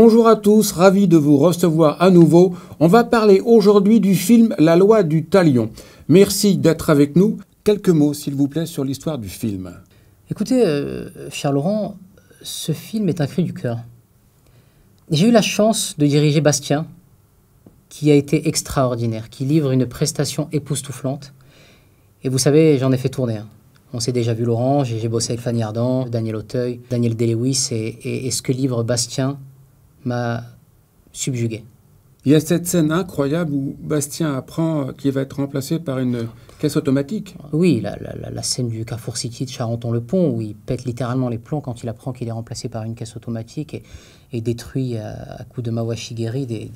Bonjour à tous, ravi de vous recevoir à nouveau. On va parler aujourd'hui du film La loi du talion. Merci d'être avec nous. Quelques mots, s'il vous plaît, sur l'histoire du film. Écoutez, euh, cher Laurent, ce film est un cri du cœur. J'ai eu la chance de diriger Bastien, qui a été extraordinaire, qui livre une prestation époustouflante. Et vous savez, j'en ai fait tourner. On s'est déjà vu Laurent, j'ai bossé avec Fanny Ardant, Daniel Auteuil, Daniel Delewis, et ce que livre Bastien m'a subjugué. Il y a cette scène incroyable où Bastien apprend qu'il va être remplacé par une caisse automatique. Oui, la, la, la scène du Carrefour City de Charenton-le-Pont, où il pète littéralement les plombs quand il apprend qu'il est remplacé par une caisse automatique et, et détruit à, coup de mawashigeri des,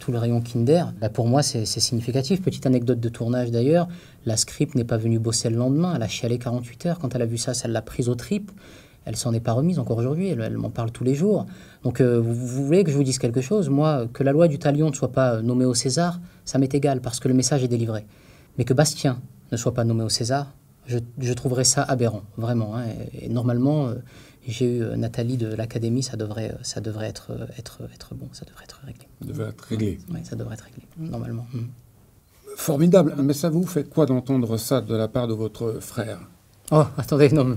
tout le rayon Kinder. Là, pour moi, c'est significatif. Petite anecdote de tournage d'ailleurs, la script n'est pas venue bosser le lendemain, elle a chialé 48 heures. Quand elle a vu ça, ça l'a prise au tripes elle s'en est pas remise encore aujourd'hui, elle, m'en parle tous les jours. Donc euh, vous, voulez que je vous dise quelque chose Moi, que la loi du talion ne soit pas euh, nommée au César, ça m'est égal parce que le message est délivré. Mais que Bastien ne soit pas nommé au César, je, trouverais ça aberrant, vraiment. Hein. Et, normalement, euh, j'ai eu Nathalie de l'Académie, ça devrait, ça devrait être, être, être bon, ça devrait être réglé. Ça devrait être réglé. Oui, ça devrait être réglé, normalement. Formidable, mais ça vous fait quoi d'entendre ça de la part de votre frère Oh, attendez, non,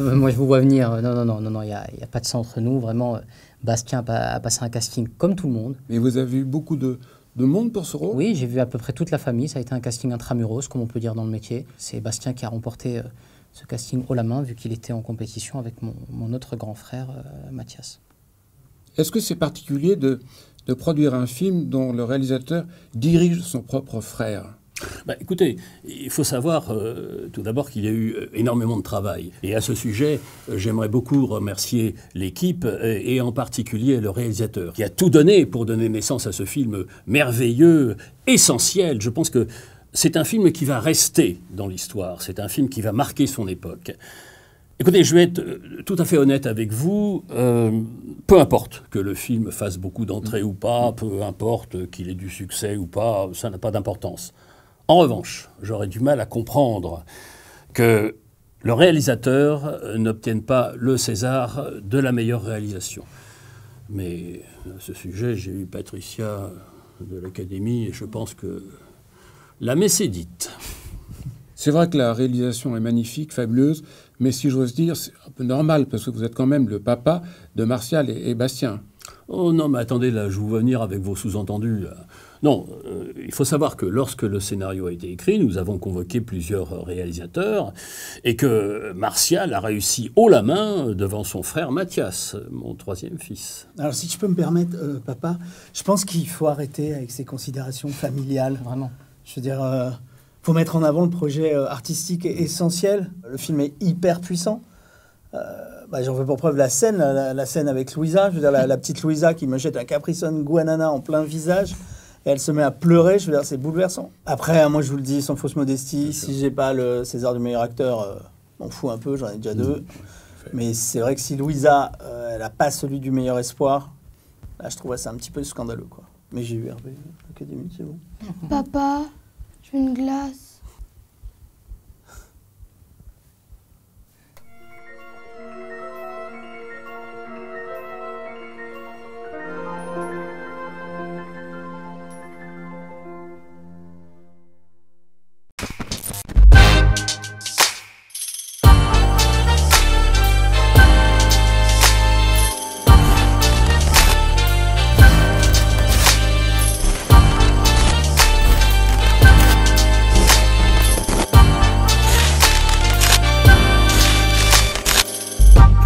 moi je vous vois venir. Non, non, non, non, non, il n'y a, pas de ça entre nous. Vraiment, euh, Bastien a, passé un casting comme tout le monde. Mais vous avez eu beaucoup de, monde pour ce rôle Oui, j'ai vu à peu près toute la famille. Ça a été un casting intramuros, comme on peut dire dans le métier. C'est Bastien qui a remporté euh, ce casting haut la main, vu qu'il était en compétition avec mon, autre grand frère, euh, Mathias. Est-ce que c'est particulier de, de produire un film dont le réalisateur dirige son propre frère bah, écoutez, il faut savoir euh, tout d'abord qu'il y a eu euh, énormément de travail. Et à ce sujet, euh, j'aimerais beaucoup remercier l'équipe et, en particulier le réalisateur qui a tout donné pour donner naissance à ce film merveilleux, essentiel. Je pense que c'est un film qui va rester dans l'histoire. C'est un film qui va marquer son époque. Écoutez, je vais être tout à fait honnête avec vous. peu importe que le film fasse beaucoup d'entrées ou pas, peu importe qu'il ait du succès ou pas, ça n'a pas d'importance. En revanche, j'aurais du mal à comprendre que le réalisateur euh, n'obtienne pas le César de la meilleure réalisation. Mais à ce sujet, j'ai eu Patricia de l'Académie et je pense que la messe est dite. C'est vrai que la réalisation est magnifique, fabuleuse, mais si j'ose dire, c'est un peu normal parce que vous êtes quand même le papa de Martial et, Bastien. Oh non, mais attendez, là, je vous venir avec vos sous-entendus. Non, euh, il faut savoir que lorsque le scénario a été écrit, nous avons convoqué plusieurs euh, réalisateurs et que Martial a réussi haut la main euh, devant son frère Mathias, mon troisième fils. Alors si je peux me permettre, papa, je pense qu'il faut arrêter avec ces considérations familiales, vraiment. Je veux dire, faut mettre en avant le projet artistique essentiel. Le film est hyper puissant. Bah, j'en veux pour preuve la scène, la, scène avec Louisa, je veux dire la, la petite Louisa qui me jette un Capricorne Guanana en plein visage elle se met à pleurer. Je veux dire, c'est bouleversant. Après, moi, je vous le dis sans fausse modestie, si j'ai pas le César du meilleur acteur, on euh, fout un peu, j'en ai déjà deux. Mmh, Mais c'est vrai que si Louisa, euh, elle n'a pas celui du meilleur espoir, là, je trouve ça un petit peu scandaleux, quoi. Mais j'ai eu Hervé, Académie, c'est bon. Papa, je une glace.